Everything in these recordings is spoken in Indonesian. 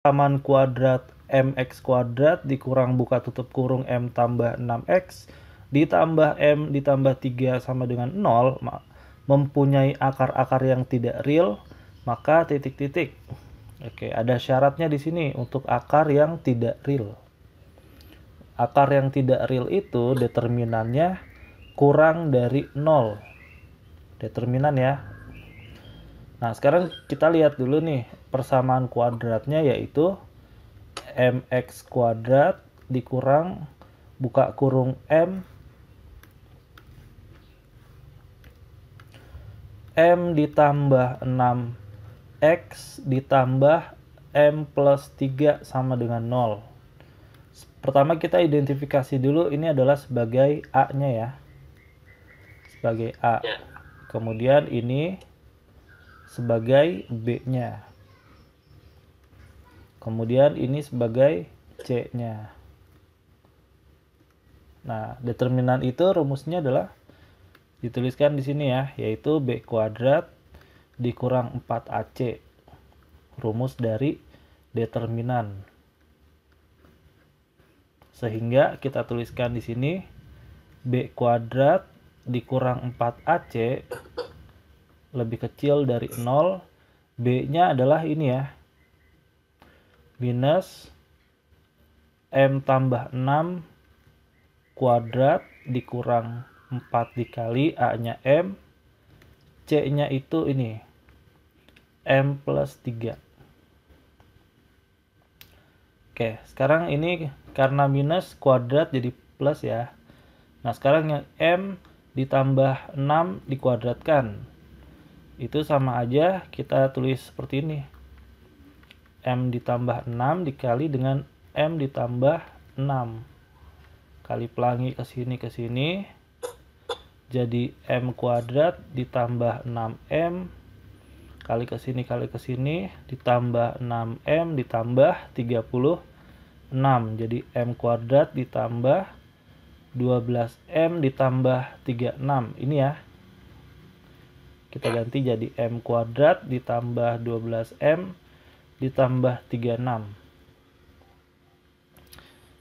taman kuadrat mx kuadrat dikurang buka tutup kurung m tambah 6x ditambah m ditambah 3 sama dengan 0 mempunyai akar-akar yang tidak real maka titik-titik oke ada syaratnya di sini untuk akar yang tidak real akar yang tidak real itu determinannya kurang dari 0 determinan ya nah sekarang kita lihat dulu nih persamaan kuadratnya yaitu mx kuadrat dikurang buka kurung m m ditambah 6 x ditambah m plus 3 sama dengan 0 pertama kita identifikasi dulu ini adalah sebagai a nya ya sebagai a ya. kemudian ini sebagai b nya Kemudian ini sebagai C-nya. Nah, determinan itu rumusnya adalah dituliskan di sini ya, yaitu B kuadrat dikurang 4AC. Rumus dari determinan. Sehingga kita tuliskan di sini B kuadrat dikurang 4AC lebih kecil dari 0. B-nya adalah ini ya, minus M tambah 6 kuadrat dikurang 4 dikali A-nya M, C-nya itu ini, M plus 3. Oke, sekarang ini karena minus kuadrat jadi plus ya. Nah, sekarang yang M ditambah 6 dikuadratkan. Itu sama aja kita tulis seperti ini. M ditambah 6 dikali dengan M ditambah 6. Kali pelangi ke sini ke sini. Jadi M kuadrat ditambah 6M kali ke sini kali ke sini ditambah 6M ditambah 36. Jadi M kuadrat ditambah 12M ditambah 36. Ini ya. Kita ganti jadi M kuadrat ditambah 12M ditambah 36.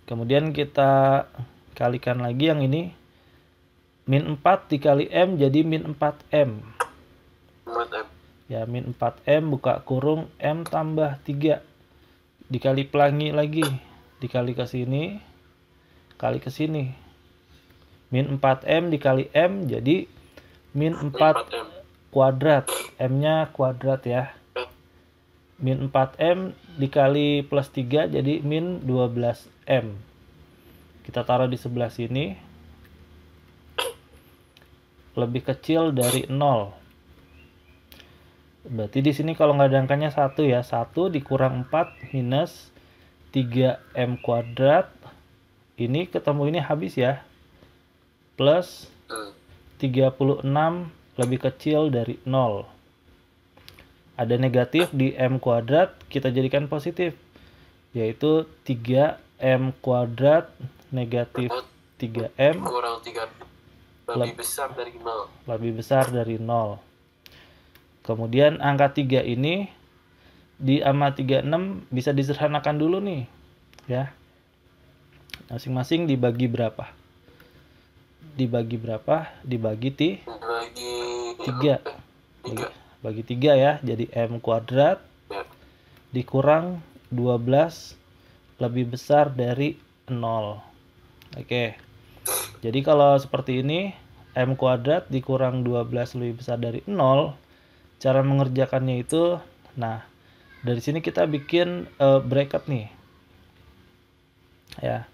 Kemudian kita kalikan lagi yang ini. Min 4 dikali M jadi min 4M. m Ya, min 4M buka kurung M tambah 3. Dikali pelangi lagi. Dikali ke sini. Kali ke sini. Min 4M dikali M jadi min 4, 4M. kuadrat. M-nya kuadrat ya min 4M dikali plus 3 jadi min 12M kita taruh di sebelah sini lebih kecil dari 0 berarti di sini kalau nggak ada angkanya 1 ya 1 dikurang 4 minus 3M kuadrat ini ketemu ini habis ya plus 36 hmm. lebih kecil dari 0 ada negatif di m kuadrat kita jadikan positif yaitu 3m kuadrat negatif 3m kurang 3 lebih besar dari 0 lebih besar dari 0 kemudian angka 3 ini di AMA 36 bisa disederhanakan dulu nih ya masing-masing dibagi berapa dibagi berapa dibagi ti 3 3 bagi 3 ya jadi M kuadrat dikurang 12 lebih besar dari 0 oke jadi kalau seperti ini M kuadrat dikurang 12 lebih besar dari 0 cara mengerjakannya itu nah dari sini kita bikin uh, bracket nih ya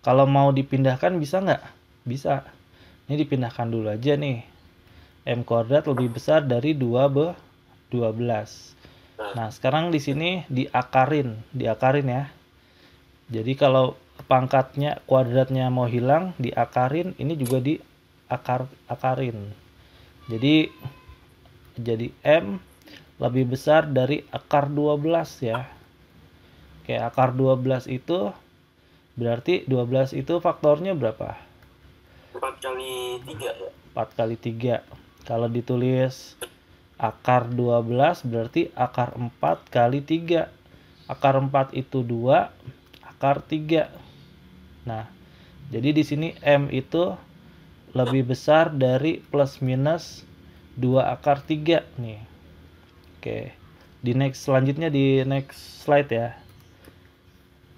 kalau mau dipindahkan bisa nggak bisa ini dipindahkan dulu aja nih M kuadrat lebih besar dari 2 be 12. Nah. nah, sekarang di sini diakarin, diakarin ya. Jadi kalau pangkatnya kuadratnya mau hilang, diakarin, ini juga diakar akarin. Jadi jadi M lebih besar dari akar 12 ya. Oke, akar 12 itu berarti 12 itu faktornya berapa? 4 kali 3 ya. 4 kali 3 kalau ditulis akar 12 berarti akar 4 kali 3. Akar 4 itu 2, akar 3. Nah, jadi di sini M itu lebih besar dari plus minus 2 akar 3 nih. Oke. Di next selanjutnya di next slide ya.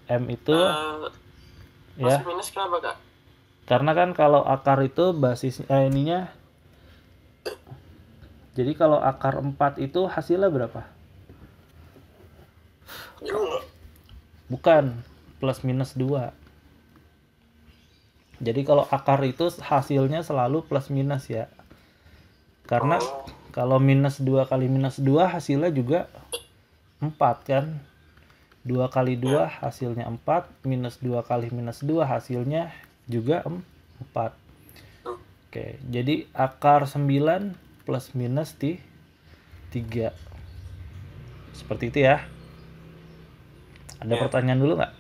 M itu uh, plus ya. minus kenapa, Kak? Karena kan kalau akar itu basis eh, ininya jadi kalau akar 4 itu hasilnya berapa? Bukan, plus minus 2. Jadi kalau akar itu hasilnya selalu plus minus ya. Karena oh. kalau minus 2 kali minus 2 hasilnya juga 4 kan. 2 kali 2 ya. hasilnya 4, minus 2 kali minus 2 hasilnya juga 4. Oke, jadi akar 9 plus minus di 3. Seperti itu ya. Ada ya. pertanyaan dulu nggak?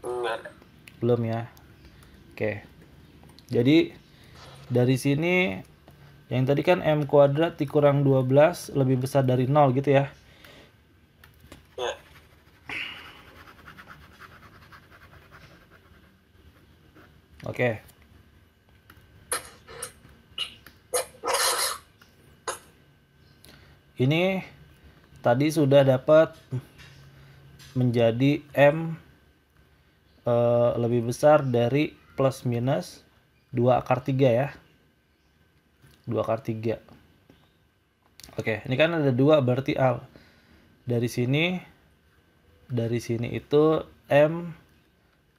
Enggak. Belum ya. Oke. Jadi dari sini yang tadi kan M kuadrat dikurang 12 lebih besar dari 0 gitu ya. ya. Oke. Okay. Ini tadi sudah dapat menjadi M e, lebih besar dari plus minus 2 akar 3 ya. 2 akar 3. Oke, ini kan ada 2 berarti A Dari sini dari sini itu M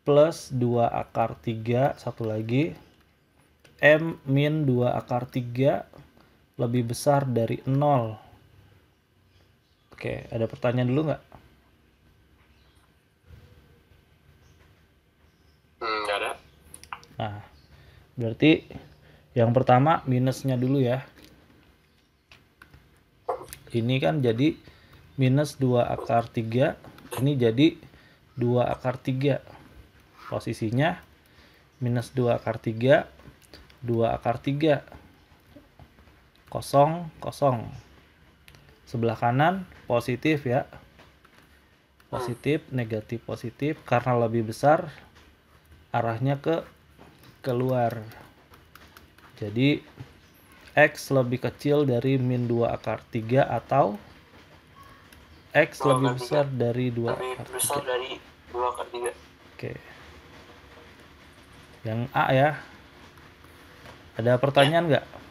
plus 2 akar 3 satu lagi M min 2 akar 3 lebih besar dari 0 Oke, ada pertanyaan dulu nggak? Hmm, nggak hmm, ada. Nah, berarti yang pertama minusnya dulu ya. Ini kan jadi minus 2 akar 3. Ini jadi 2 akar 3. Posisinya minus 2 akar 3. 2 akar 3. Kosong, kosong sebelah kanan positif ya positif negatif positif karena lebih besar arahnya ke keluar jadi X lebih kecil dari min 2 akar 3 atau X oh, lebih besar tiga. dari 2 lebih akar besar 3. dari 2 akar 3 oke yang A ya ada pertanyaan ya. nggak ya.